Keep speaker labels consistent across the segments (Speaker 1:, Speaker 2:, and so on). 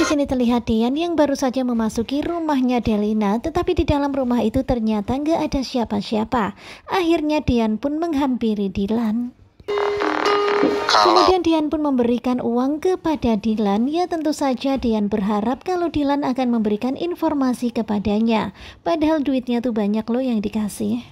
Speaker 1: di sini terlihat Dian yang baru saja memasuki rumahnya Delina, tetapi di dalam rumah itu ternyata nggak ada siapa-siapa. Akhirnya Dian pun menghampiri Dilan. Kemudian Dian pun memberikan uang kepada Dilan. Ya tentu saja Dian berharap kalau Dilan akan memberikan informasi kepadanya. Padahal duitnya tuh banyak loh yang dikasih.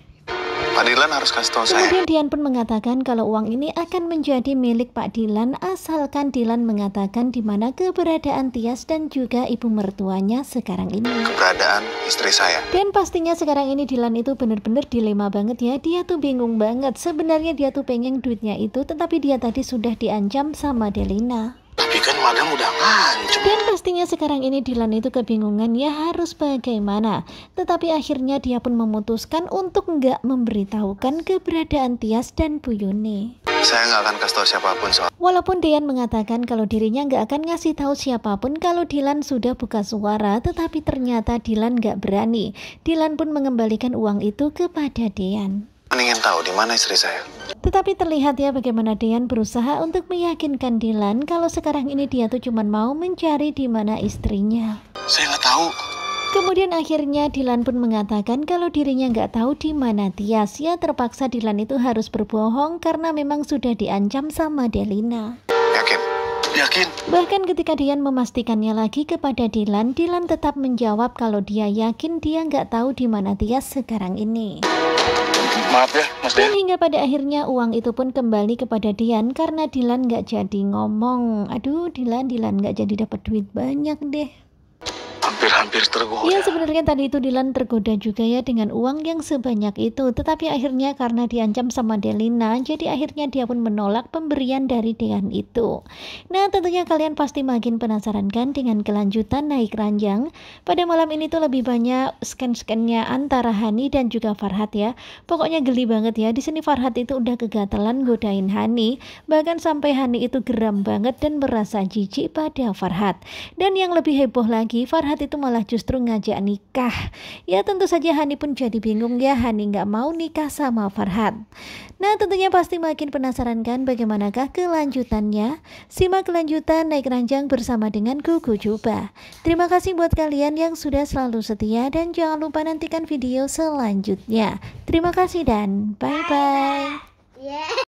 Speaker 1: Pak Dilan harus kasih tahu saya. Kemudian Dian pun mengatakan kalau uang ini akan menjadi milik Pak Dilan asalkan Dilan mengatakan di mana keberadaan Tias dan juga ibu mertuanya sekarang ini. Keberadaan istri saya. Dan pastinya sekarang ini Dilan itu benar-benar dilema banget ya. Dia tuh bingung banget. Sebenarnya dia tuh pengen duitnya itu tetapi dia tadi sudah diancam sama Delina. Tapi kan madam udah ngancem. Dan pastinya sekarang ini Dilan itu kebingungan ya harus bagaimana. Tetapi akhirnya dia pun memutuskan untuk nggak memberitahukan keberadaan Tias dan Bu Yuni. Saya nggak akan kasih tahu siapapun soal. Walaupun Dian mengatakan kalau dirinya nggak akan ngasih tahu siapapun kalau Dilan sudah buka suara, tetapi ternyata Dilan nggak berani. Dilan pun mengembalikan uang itu kepada Dian. Ingin tahu di mana istri saya? Tetapi terlihat ya bagaimana Dian berusaha untuk meyakinkan Dylan kalau sekarang ini dia tuh cuma mau mencari di mana istrinya. Saya nggak tahu. Kemudian akhirnya Dilan pun mengatakan kalau dirinya nggak tahu di mana Tias. Ya terpaksa Dilan itu harus berbohong karena memang sudah diancam sama Delina. Yakin? Yakin? Bahkan ketika Dian memastikannya lagi kepada Dilan, Dilan tetap menjawab kalau dia yakin dia nggak tahu di mana Tias sekarang ini. Maaf ya, Mas Dan hingga pada akhirnya uang itu pun kembali kepada Dian karena Dilan nggak jadi ngomong. Aduh, Dilan, Dilan nggak jadi dapat duit banyak deh hampir-hampir tergoda. Iya sebenarnya tadi itu Dilan tergoda juga ya dengan uang yang sebanyak itu. Tetapi akhirnya karena diancam sama Delina, jadi akhirnya dia pun menolak pemberian dari Dean itu. Nah tentunya kalian pasti makin penasaran kan dengan kelanjutan naik ranjang. Pada malam ini tuh lebih banyak scan-scannya antara Hani dan juga Farhat ya. Pokoknya geli banget ya. Di sini Farhat itu udah kegatalan godain Hani. Bahkan sampai Hani itu geram banget dan merasa jijik pada Farhat. Dan yang lebih heboh lagi, Farhat itu itu malah justru ngajak nikah. Ya tentu saja Hani pun jadi bingung ya Hani nggak mau nikah sama Farhan. Nah tentunya pasti makin penasaran kan bagaimanakah kelanjutannya? Simak kelanjutan naik ranjang bersama dengan Gugu Juba. Terima kasih buat kalian yang sudah selalu setia dan jangan lupa nantikan video selanjutnya. Terima kasih dan bye-bye.